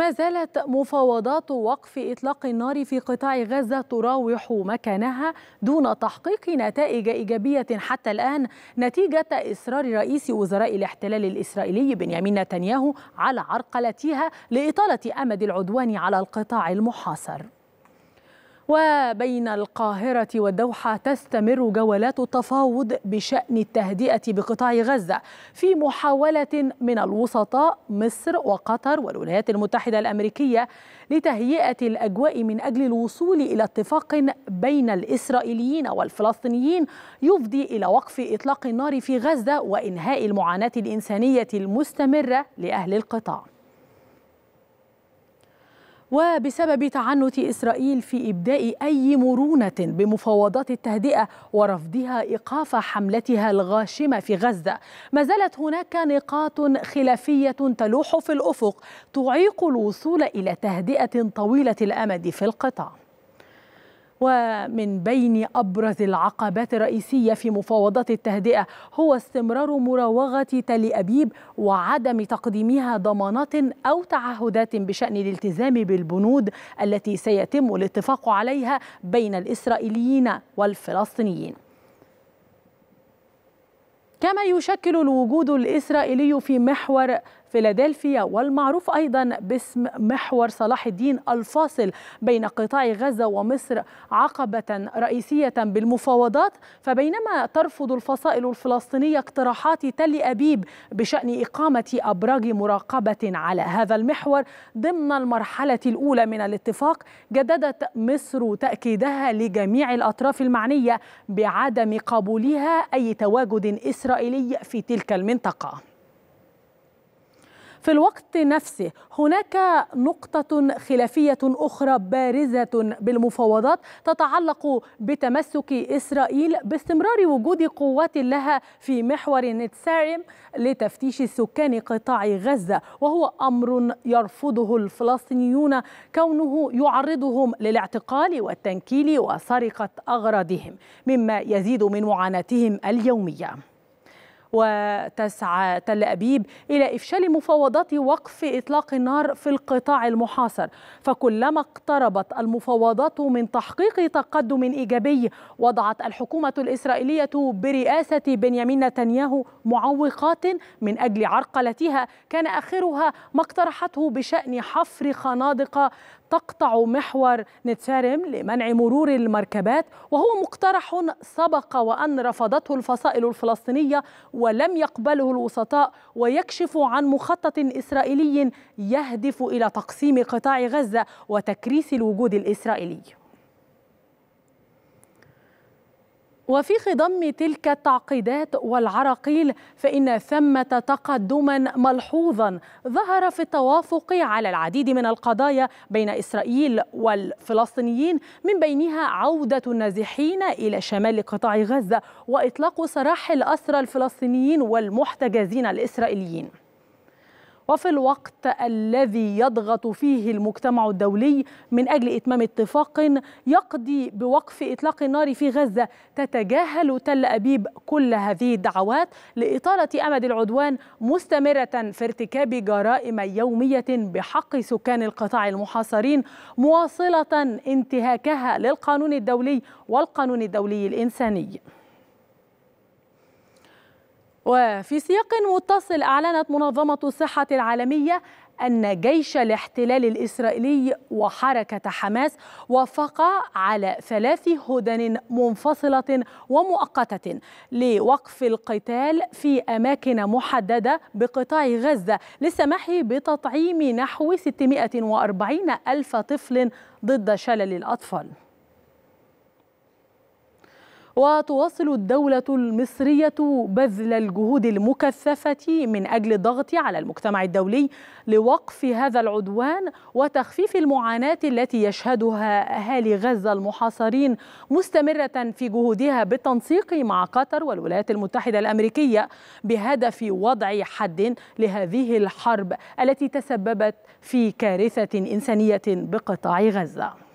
ما زالت مفاوضات وقف إطلاق النار في قطاع غزة تراوح مكانها دون تحقيق نتائج إيجابية حتى الآن نتيجة إصرار رئيس وزراء الاحتلال الإسرائيلي بنيامين نتنياهو على عرقلتها لإطالة أمد العدوان على القطاع المحاصر وبين القاهرة والدوحة تستمر جولات التفاوض بشأن التهدئة بقطاع غزة في محاولة من الوسطاء مصر وقطر والولايات المتحدة الأمريكية لتهيئة الأجواء من أجل الوصول إلى اتفاق بين الإسرائيليين والفلسطينيين يفضي إلى وقف إطلاق النار في غزة وإنهاء المعاناة الإنسانية المستمرة لأهل القطاع وبسبب تعنت إسرائيل في إبداء أي مرونة بمفاوضات التهدئة ورفضها إيقاف حملتها الغاشمة في غزة ما زالت هناك نقاط خلافية تلوح في الأفق تعيق الوصول إلى تهدئة طويلة الأمد في القطاع ومن بين أبرز العقبات الرئيسية في مفاوضات التهدئة هو استمرار مراوغة تل أبيب وعدم تقديمها ضمانات أو تعهدات بشأن الالتزام بالبنود التي سيتم الاتفاق عليها بين الإسرائيليين والفلسطينيين كما يشكل الوجود الإسرائيلي في محور فيلادلفيا والمعروف أيضا باسم محور صلاح الدين الفاصل بين قطاع غزة ومصر عقبة رئيسية بالمفاوضات فبينما ترفض الفصائل الفلسطينية اقتراحات تل أبيب بشأن إقامة أبراج مراقبة على هذا المحور ضمن المرحلة الأولى من الاتفاق جددت مصر تأكيدها لجميع الأطراف المعنية بعدم قبولها أي تواجد إسرائيلي في تلك المنطقة في الوقت نفسه هناك نقطة خلافية أخرى بارزة بالمفاوضات تتعلق بتمسك إسرائيل باستمرار وجود قوات لها في محور سارم لتفتيش سكان قطاع غزة وهو أمر يرفضه الفلسطينيون كونه يعرضهم للاعتقال والتنكيل وسرقة أغراضهم مما يزيد من معاناتهم اليومية وتسعى تل أبيب إلى إفشال مفاوضات وقف إطلاق النار في القطاع المحاصر فكلما اقتربت المفاوضات من تحقيق تقدم إيجابي وضعت الحكومة الإسرائيلية برئاسة بنيامين نتنياهو معوقات من أجل عرقلتها كان آخرها ما اقترحته بشأن حفر خنادق تقطع محور نتسارم لمنع مرور المركبات وهو مقترح سبق وأن رفضته الفصائل الفلسطينية ولم يقبله الوسطاء ويكشف عن مخطط إسرائيلي يهدف إلى تقسيم قطاع غزة وتكريس الوجود الإسرائيلي وفي خضم تلك التعقيدات والعراقيل فإن ثمة تقدما ملحوظا ظهر في التوافق على العديد من القضايا بين إسرائيل والفلسطينيين من بينها عودة النازحين إلى شمال قطاع غزة وإطلاق سراح الأسرى الفلسطينيين والمحتجزين الإسرائيليين وفي الوقت الذي يضغط فيه المجتمع الدولي من أجل إتمام اتفاق يقضي بوقف إطلاق النار في غزة تتجاهل تل أبيب كل هذه الدعوات لإطالة أمد العدوان مستمرة في ارتكاب جرائم يومية بحق سكان القطاع المحاصرين مواصلة انتهاكها للقانون الدولي والقانون الدولي الإنساني وفي سياق متصل أعلنت منظمة الصحة العالمية أن جيش الاحتلال الإسرائيلي وحركة حماس وافقا على ثلاث هدن منفصلة ومؤقتة لوقف القتال في أماكن محددة بقطاع غزة للسماح بتطعيم نحو 640 ألف طفل ضد شلل الأطفال وتواصل الدولة المصرية بذل الجهود المكثفة من أجل الضغط على المجتمع الدولي لوقف هذا العدوان وتخفيف المعاناة التي يشهدها أهالي غزة المحاصرين مستمرة في جهودها بالتنسيق مع قطر والولايات المتحدة الأمريكية بهدف وضع حد لهذه الحرب التي تسببت في كارثة إنسانية بقطاع غزة